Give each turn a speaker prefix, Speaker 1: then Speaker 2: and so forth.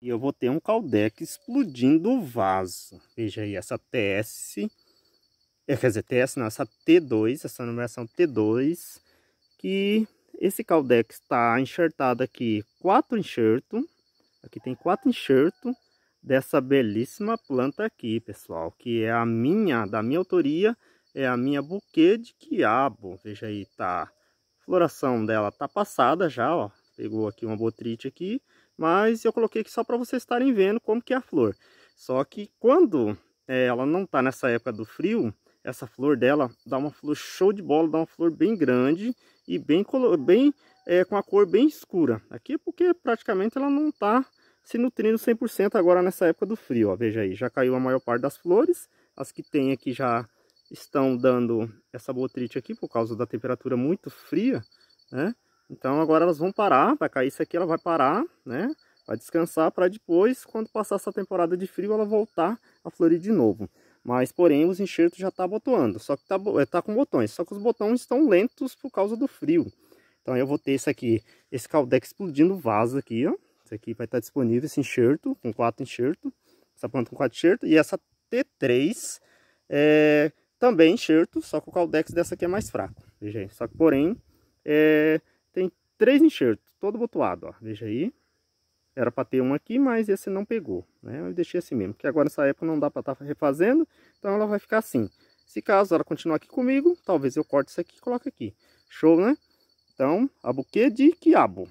Speaker 1: E eu vou ter um caldec explodindo o vaso. Veja aí, essa TS, é, quer dizer, TS não, essa T2, essa numeração T2, que esse caldec está enxertado aqui, quatro enxerto, aqui tem quatro enxerto dessa belíssima planta aqui, pessoal, que é a minha, da minha autoria, é a minha buquê de quiabo. Veja aí, tá, a floração dela tá passada já, ó, Pegou aqui uma botrite aqui, mas eu coloquei aqui só para vocês estarem vendo como que é a flor. Só que quando é, ela não está nessa época do frio, essa flor dela dá uma flor show de bola, dá uma flor bem grande e bem, bem é, com a cor bem escura. Aqui é porque praticamente ela não está se nutrindo 100% agora nessa época do frio. Ó. Veja aí, já caiu a maior parte das flores. As que tem aqui já estão dando essa botrite aqui por causa da temperatura muito fria, né? Então agora elas vão parar, vai cair isso aqui, ela vai parar, né? Vai descansar para depois, quando passar essa temporada de frio, ela voltar a florir de novo. Mas, porém, os enxertos já tá botoando, só que tá, eh, tá com botões, só que os botões estão lentos por causa do frio. Então eu vou ter esse aqui, esse caldex explodindo vaso aqui, ó. Esse aqui vai estar tá disponível, esse enxerto, com quatro enxerto, essa planta com quatro enxerto, e essa T3 é, eh, também enxerto, só que o caldex dessa aqui é mais fraco. Veja aí, só que porém... É, tem três enxertos, todo botuado, ó. Veja aí. Era para ter um aqui, mas esse não pegou, né? Eu deixei assim mesmo, porque agora nessa época não dá para estar tá refazendo, então ela vai ficar assim. Se caso ela continuar aqui comigo, talvez eu corte isso aqui e coloque aqui. Show, né? Então, a buquê de quiabo.